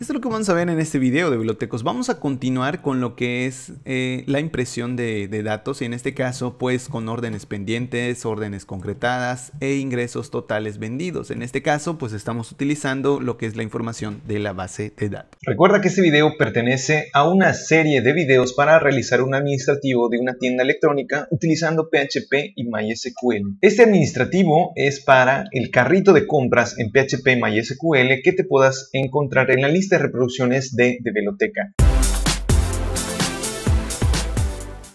Esto es lo que vamos a ver en este video de bibliotecos. Vamos a continuar con lo que es eh, la impresión de, datos y en este caso pues con órdenes pendientes, órdenes concretadas e ingresos totales vendidos. En este caso pues estamos utilizando lo que es la información de la base de datos. Recuerda que este video pertenece a una serie de videos para realizar un administrativo de una tienda electrónica utilizando PHP y MySQL. Este administrativo es para el carrito de compras en PHP y MySQL que te puedas encontrar en la lista de reproducciones de, de Veloteca.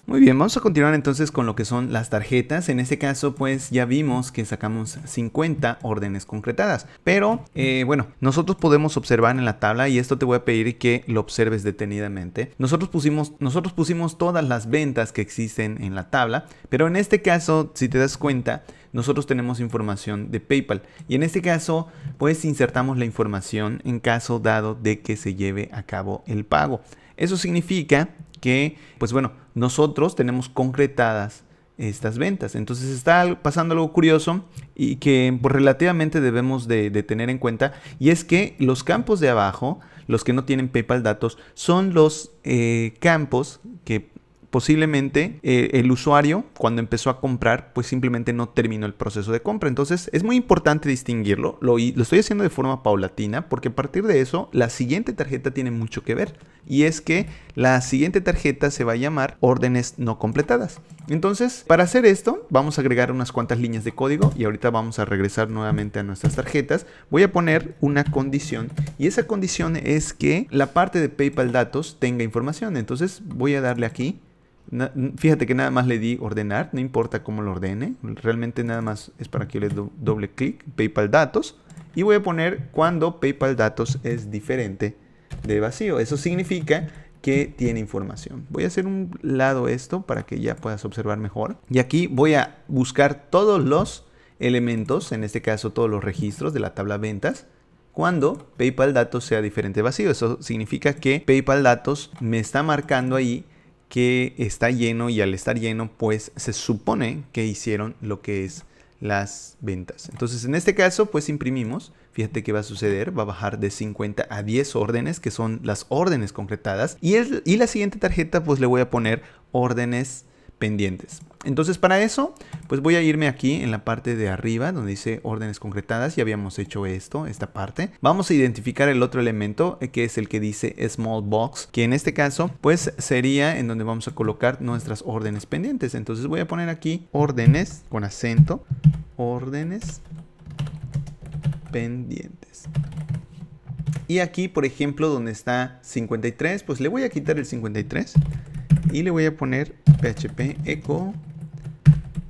Muy bien, vamos a continuar entonces con lo que son las tarjetas. En este caso, pues ya vimos que sacamos 50 órdenes concretadas. Pero, eh, bueno, nosotros podemos observar en la tabla, y esto te voy a pedir que lo observes detenidamente. Nosotros pusimos, nosotros pusimos todas las ventas que existen en la tabla, pero en este caso, si te das cuenta, nosotros tenemos información de PayPal. Y en este caso, pues insertamos la información en caso dado de que se lleve a cabo el pago. Eso significa que, pues bueno, nosotros tenemos concretadas estas ventas. Entonces está pasando algo curioso y que pues, relativamente debemos de, tener en cuenta y es que los campos de abajo, los que no tienen PayPal datos, son los eh, campos que posiblemente eh, el usuario cuando empezó a comprar pues simplemente no terminó el proceso de compra. Entonces es muy importante distinguirlo, lo, lo estoy haciendo de forma paulatina porque a partir de eso la siguiente tarjeta tiene mucho que ver y es que la siguiente tarjeta se va a llamar órdenes no completadas. Entonces, para hacer esto, vamos a agregar unas cuantas líneas de código y ahorita vamos a regresar nuevamente a nuestras tarjetas. Voy a poner una condición y esa condición es que la parte de PayPal datos tenga información. Entonces, voy a darle aquí Fíjate que nada más le di ordenar, no importa cómo lo ordene, realmente nada más es para que le doble clic, PayPal datos, y voy a poner cuando PayPal datos es diferente de vacío. Eso significa que tiene información. Voy a hacer un lado esto para que ya puedas observar mejor. Y aquí voy a buscar todos los elementos, en este caso todos los registros de la tabla ventas, cuando PayPal datos sea diferente de vacío. Eso significa que PayPal datos me está marcando ahí que está lleno y al estar lleno pues se supone que hicieron lo que es las ventas. Entonces en este caso pues imprimimos, fíjate qué va a suceder, va a bajar de 50 a 10 órdenes que son las órdenes concretadas y, y la siguiente tarjeta pues le voy a poner órdenes pendientes. Entonces para eso, pues voy a irme aquí en la parte de arriba donde dice órdenes concretadas. Ya habíamos hecho esto, esta parte. Vamos a identificar el otro elemento eh, que es el que dice small box, que en este caso pues sería en donde vamos a colocar nuestras órdenes pendientes. Entonces voy a poner aquí órdenes con acento, órdenes pendientes. Y aquí, por ejemplo, donde está 53, pues le voy a quitar el 53 y le voy a poner php echo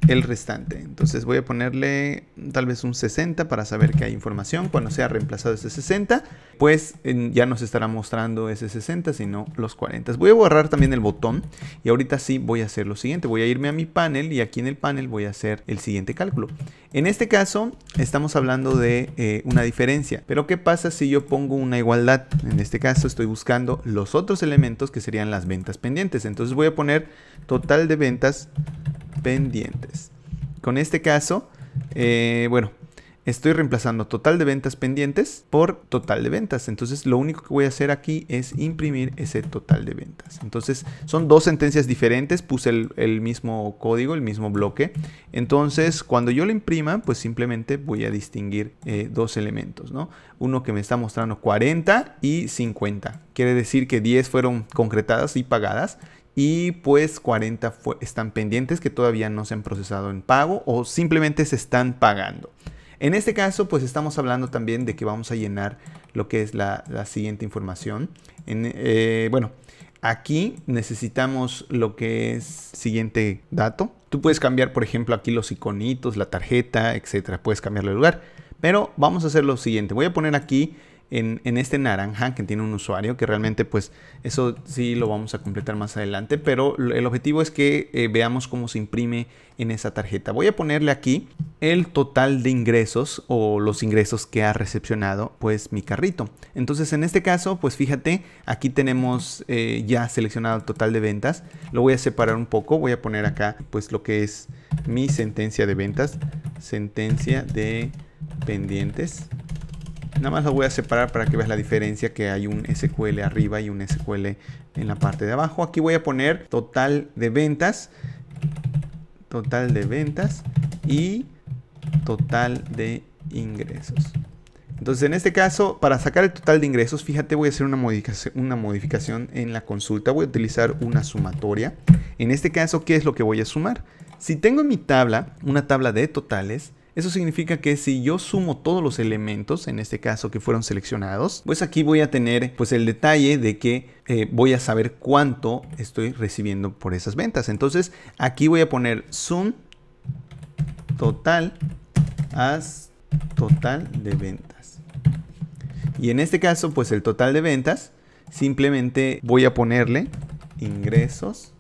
el restante. Entonces voy a ponerle tal vez un 60 para saber que hay información. Cuando sea reemplazado ese 60, pues ya nos estará mostrando ese 60, sino los 40. Voy a borrar también el botón y ahorita sí voy a hacer lo siguiente. Voy a irme a mi panel y aquí en el panel voy a hacer el siguiente cálculo. En este caso estamos hablando de eh, una diferencia. Pero ¿qué pasa si yo pongo una igualdad? En este caso estoy buscando los otros elementos que serían las ventas pendientes. Entonces voy a poner total de ventas pendientes. Con este caso, eh, bueno, estoy reemplazando total de ventas pendientes por total de ventas. Entonces lo único que voy a hacer aquí es imprimir ese total de ventas. Entonces son dos sentencias diferentes, puse el, mismo código, el mismo bloque. Entonces cuando yo lo imprima, pues simplemente voy a distinguir eh, dos elementos, ¿no? Uno que me está mostrando 40 y 50. Quiere decir que 10 fueron concretadas y pagadas y pues 40 están pendientes que todavía no se han procesado en pago o simplemente se están pagando. En este caso, pues estamos hablando también de que vamos a llenar lo que es la, siguiente información. Eh, bueno, aquí necesitamos lo que es siguiente dato. Tú puedes cambiar, por ejemplo, aquí los iconitos, la tarjeta, etcétera. Puedes cambiarle el lugar. Pero vamos a hacer lo siguiente. Voy a poner aquí en, este naranja que tiene un usuario, que realmente pues eso sí lo vamos a completar más adelante, pero el objetivo es que eh, veamos cómo se imprime en esa tarjeta. Voy a ponerle aquí el total de ingresos o los ingresos que ha recepcionado pues mi carrito. Entonces en este caso pues fíjate, aquí tenemos eh, ya seleccionado el total de ventas, lo voy a separar un poco, voy a poner acá pues lo que es mi sentencia de ventas, sentencia de pendientes Nada más lo voy a separar para que veas la diferencia que hay un SQL arriba y un SQL en la parte de abajo. Aquí voy a poner total de ventas, total de ventas y total de ingresos. Entonces, en este caso, para sacar el total de ingresos, fíjate, voy a hacer una modificación, una modificación en la consulta. Voy a utilizar una sumatoria. En este caso, ¿qué es lo que voy a sumar? Si tengo en mi tabla una tabla de totales, eso significa que si yo sumo todos los elementos, en este caso que fueron seleccionados, pues aquí voy a tener pues el detalle de que eh, voy a saber cuánto estoy recibiendo por esas ventas. Entonces aquí voy a poner sum total as total de ventas. Y en este caso pues el total de ventas simplemente voy a ponerle ingresos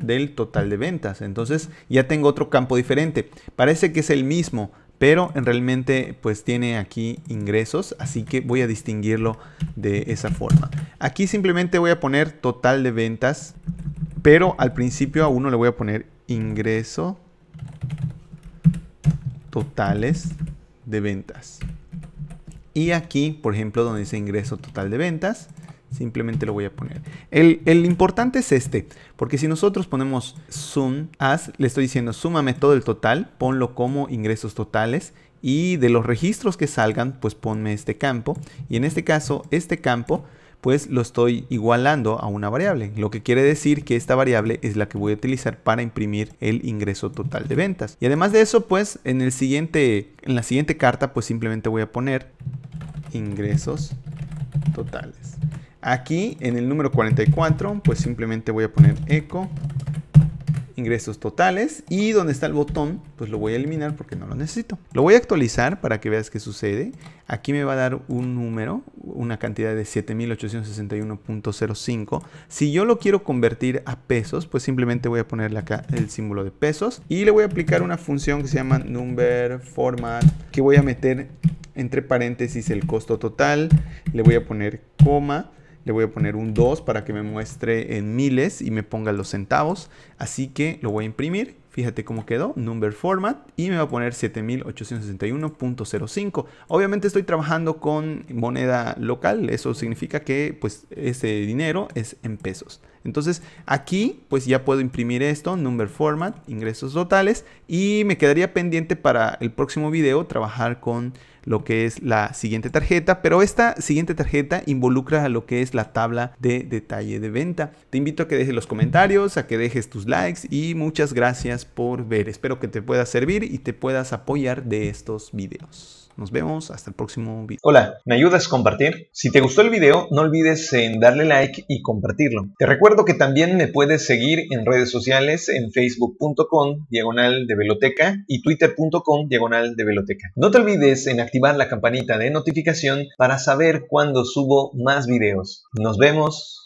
del total de ventas. Entonces ya tengo otro campo diferente. Parece que es el mismo, pero en realmente pues tiene aquí ingresos, así que voy a distinguirlo de esa forma. Aquí simplemente voy a poner total de ventas, pero al principio a uno le voy a poner ingreso totales de ventas. Y aquí, por ejemplo, donde dice ingreso total de ventas, Simplemente lo voy a poner. El, importante es este, porque si nosotros ponemos sum as, le estoy diciendo súmame todo el total, ponlo como ingresos totales y de los registros que salgan, pues ponme este campo. Y en este caso, este campo, pues lo estoy igualando a una variable, lo que quiere decir que esta variable es la que voy a utilizar para imprimir el ingreso total de ventas. Y además de eso, pues en, el siguiente, en la siguiente carta, pues simplemente voy a poner ingresos totales. Aquí en el número 44, pues simplemente voy a poner eco, ingresos totales y donde está el botón, pues lo voy a eliminar porque no lo necesito. Lo voy a actualizar para que veas qué sucede. Aquí me va a dar un número, una cantidad de 7861.05. Si yo lo quiero convertir a pesos, pues simplemente voy a ponerle acá el símbolo de pesos y le voy a aplicar una función que se llama number format que voy a meter entre paréntesis el costo total, le voy a poner coma le voy a poner un 2 para que me muestre en miles y me ponga los centavos. Así que lo voy a imprimir. Fíjate cómo quedó, number format, y me va a poner 7861.05. Obviamente estoy trabajando con moneda local, eso significa que pues ese dinero es en pesos. Entonces aquí pues ya puedo imprimir esto, number format, ingresos totales y me quedaría pendiente para el próximo video trabajar con lo que es la siguiente tarjeta, pero esta siguiente tarjeta involucra a lo que es la tabla de detalle de venta. Te invito a que dejes los comentarios, a que dejes tus likes y muchas gracias por ver. Espero que te pueda servir y te puedas apoyar de estos videos. Nos vemos hasta el próximo video. Hola, ¿me ayudas a compartir? Si te gustó el video, no olvides en darle like y compartirlo. Te recuerdo que también me puedes seguir en redes sociales en facebook.com diagonal de veloteca y twitter.com diagonal de veloteca. No te olvides en activar la campanita de notificación para saber cuándo subo más videos. Nos vemos